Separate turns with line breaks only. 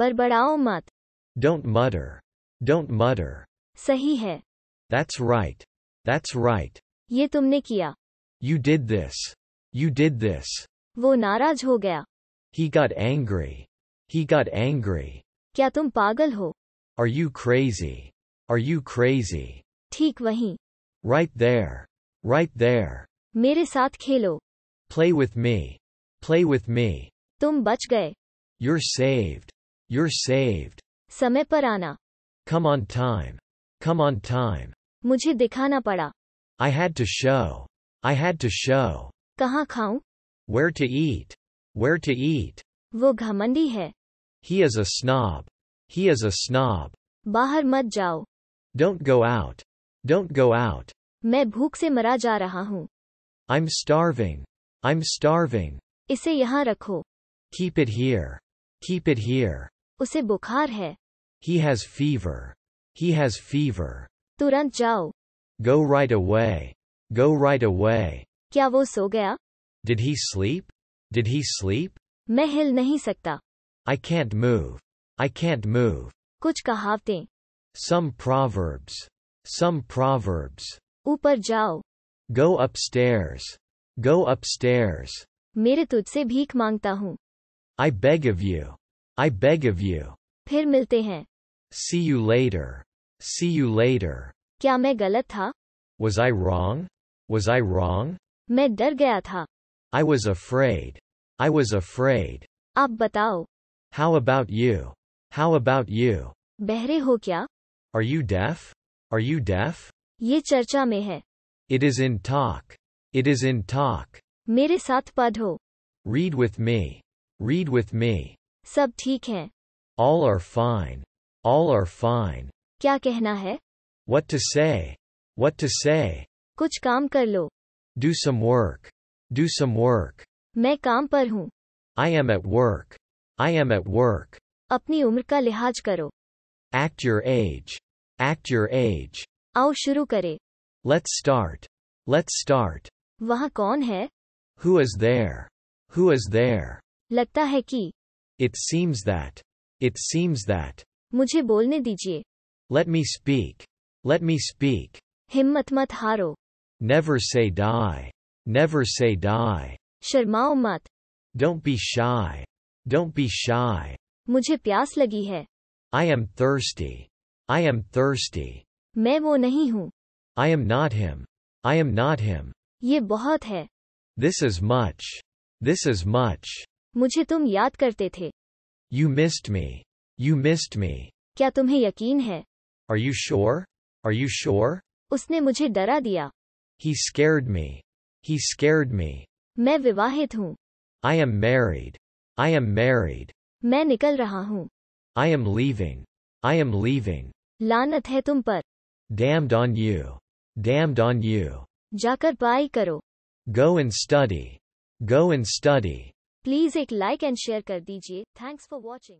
बड़बड़ाओ मत
Don't mutter. Don't mutter.
सही है
That's right. That's right.
ये तुमने किया
You did this. You did this.
वो नाराज हो गया
He got angry. He got angry.
क्या तुम पागल हो
Are you crazy? Are you crazy?
ठीक वहीं
Right there. Right there.
मेरे साथ खेलो
Play with me. Play with me. तुम बच गए You're saved. You're saved.
समय पर आना.
Come on time. Come on time.
मुझे दिखाना पड़ा.
I had to show. I had to show.
कहाँ खाऊं?
Where to eat. Where to eat.
वो घमंडी है.
He is a snob. He is a snob.
बाहर मत जाओ.
Don't go out. Don't go out.
मैं भूख से मरा जा रहा हूँ.
I'm starving. I'm starving.
इसे यहाँ रखो.
Keep it here. Keep it here.
उसे बुखार है
He has fever. He has fever.
तुरंत जाओ
Go right away. Go right away.
क्या वो सो गया
Did he sleep? Did he sleep?
मैं हिल नहीं सकता
I can't move. I can't move.
कुछ कहावतें
Some proverbs. Some proverbs.
ऊपर जाओ
Go upstairs. Go upstairs.
मेरे तुझसे भीख मांगता हूँ
I beg of you. I beg of you.
फिर मिलते हैं.
See you later. See you later.
क्या मैं गलत था?
Was I wrong? Was I wrong?
मैं डर गया था.
I was afraid. I was afraid.
आप बताओ.
How about you? How about you?
बहरे हो क्या?
Are you deaf? Are you deaf?
ये चर्चा में है.
It is in talk. It is in talk.
मेरे साथ पढ़ो.
Read with me. Read with me.
सब ठीक हैं
All are fine. All are fine.
क्या कहना है
What to say? What to say?
कुछ काम कर लो
Do some work. Do some work.
मैं काम पर हूँ
I am at work. I am at work.
अपनी उम्र का लिहाज करो
Act your age. Act your age.
आओ शुरू करें
Let's start. Let's start.
वहाँ कौन है
Who is there? Who is there? लगता है कि It seems that. It seems that.
मुझे बोलने दीजिए.
Let me speak. Let me speak.
हिम्मत मत हारो.
Never say die. Never say die.
शर्माओ मत.
Don't be shy. Don't be shy.
मुझे प्यास लगी है.
I am thirsty. I am thirsty.
मैं वो नहीं हूँ.
I am not him. I am not him.
ये बहुत है.
This is much. This is much.
मुझे तुम याद करते थे
you missed me you missed me
क्या तुम्हें यकीन है
are you sure are you sure
उसने मुझे डरा दिया
ही स्केर्ड मी ही स्केर्ड मी
मैं विवाहित हूँ
I am married I am married
मैं निकल रहा हूँ
I am leaving I am leaving
लानत है तुम पर
damn on you damn on you
जाकर पाई करो
go in study go in study
please एक लाइक एंड शेयर कर दीजिए थैंक्स फॉर वॉचिंग